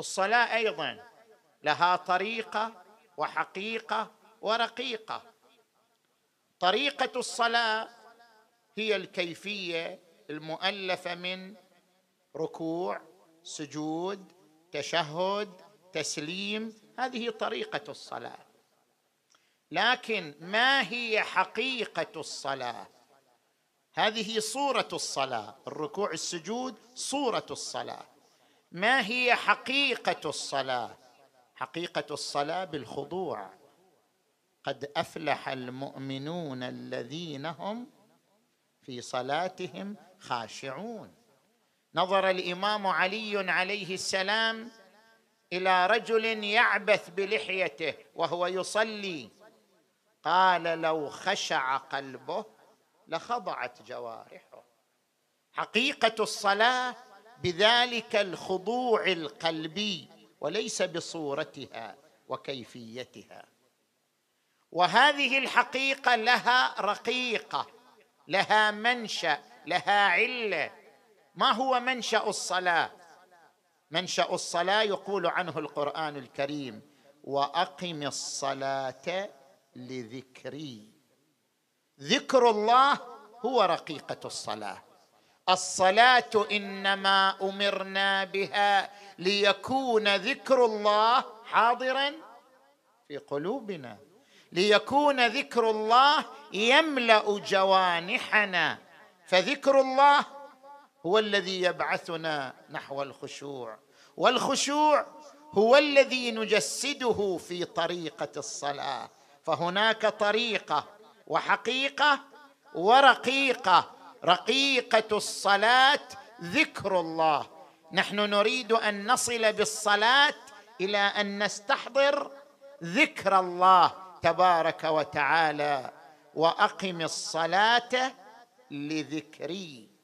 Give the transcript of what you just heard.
الصلاه ايضا لها طريقه وحقيقه ورقيقه طريقه الصلاه هي الكيفيه المؤلفه من ركوع سجود تشهد تسليم هذه طريقه الصلاه لكن ما هي حقيقه الصلاه هذه صوره الصلاه الركوع السجود صوره الصلاه ما هي حقيقه الصلاه حقيقه الصلاه بالخضوع قد افلح المؤمنون الذين هم في صلاتهم خاشعون نظر الامام علي عليه السلام الى رجل يعبث بلحيته وهو يصلي قال لو خشع قلبه لخضعت جوارحه حقيقه الصلاه بذلك الخضوع القلبي وليس بصورتها وكيفيتها وهذه الحقيقه لها رقيقه لها منشا لها عله ما هو منشا الصلاه منشا الصلاه يقول عنه القران الكريم واقم الصلاه لذكري ذكر الله هو رقيقه الصلاه الصلاه انما امرنا بها ليكون ذكر الله حاضرا في قلوبنا ليكون ذكر الله يملا جوانحنا فذكر الله هو الذي يبعثنا نحو الخشوع والخشوع هو الذي نجسده في طريقه الصلاه فهناك طريقه وحقيقه ورقيقه رقيقه الصلاه ذكر الله نحن نريد ان نصل بالصلاه الى ان نستحضر ذكر الله تبارك وتعالى واقم الصلاه لذكري